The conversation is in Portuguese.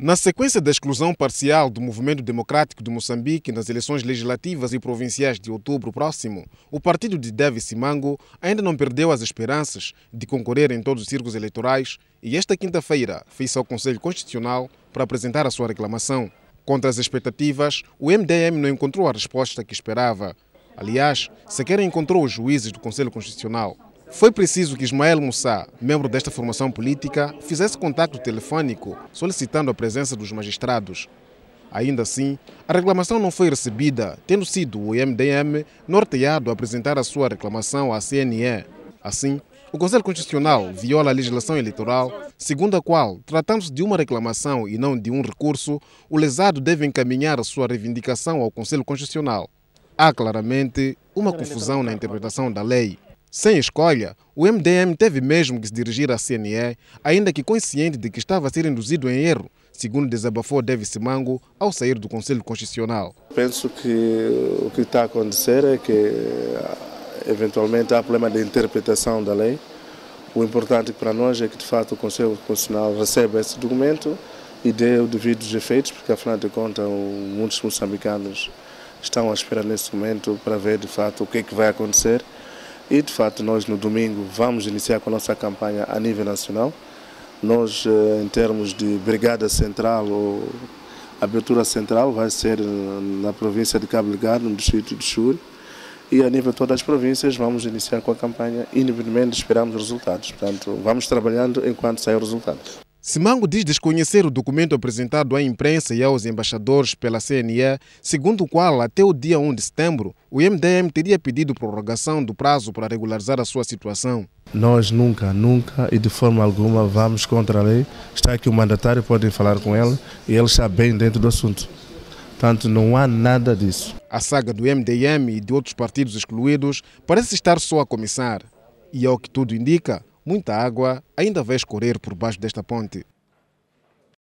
Na sequência da exclusão parcial do Movimento Democrático de Moçambique nas eleições legislativas e provinciais de outubro próximo, o partido de Davi Simango ainda não perdeu as esperanças de concorrer em todos os círculos eleitorais e esta quinta-feira fez ao Conselho Constitucional para apresentar a sua reclamação. Contra as expectativas, o MDM não encontrou a resposta que esperava. Aliás, sequer encontrou os juízes do Conselho Constitucional. Foi preciso que Ismael Moussa, membro desta formação política, fizesse contato telefônico solicitando a presença dos magistrados. Ainda assim, a reclamação não foi recebida, tendo sido o MDM norteado a apresentar a sua reclamação à CNE. Assim, o Conselho Constitucional viola a legislação eleitoral, segundo a qual, tratando-se de uma reclamação e não de um recurso, o lesado deve encaminhar a sua reivindicação ao Conselho Constitucional. Há claramente uma confusão na interpretação da lei. Sem escolha, o MDM teve mesmo que se dirigir à CNE, ainda que consciente de que estava a ser induzido em erro, segundo desabafou Deve Simango ao sair do Conselho Constitucional. Penso que o que está a acontecer é que eventualmente há problema de interpretação da lei. O importante para nós é que de fato o Conselho Constitucional receba esse documento e dê o devido dos efeitos, porque afinal de contas muitos moçambicanos estão à espera nesse momento para ver de fato o que é que vai acontecer. E, de fato, nós no domingo vamos iniciar com a nossa campanha a nível nacional. Nós, eh, em termos de brigada central ou abertura central, vai ser eh, na província de Cabo Ligado, no distrito de Churi. E a nível de todas as províncias vamos iniciar com a campanha e, inevitavelmente, esperamos resultados. Portanto, vamos trabalhando enquanto saem resultados. Simango diz desconhecer o documento apresentado à imprensa e aos embaixadores pela CNE, segundo o qual, até o dia 1 de setembro, o MDM teria pedido prorrogação do prazo para regularizar a sua situação. Nós nunca, nunca e de forma alguma vamos contra a lei. Está aqui o mandatário, podem falar com ele e ele está bem dentro do assunto. Portanto, não há nada disso. A saga do MDM e de outros partidos excluídos parece estar só a começar. E ao que tudo indica, Muita água ainda vai escorrer por baixo desta ponte.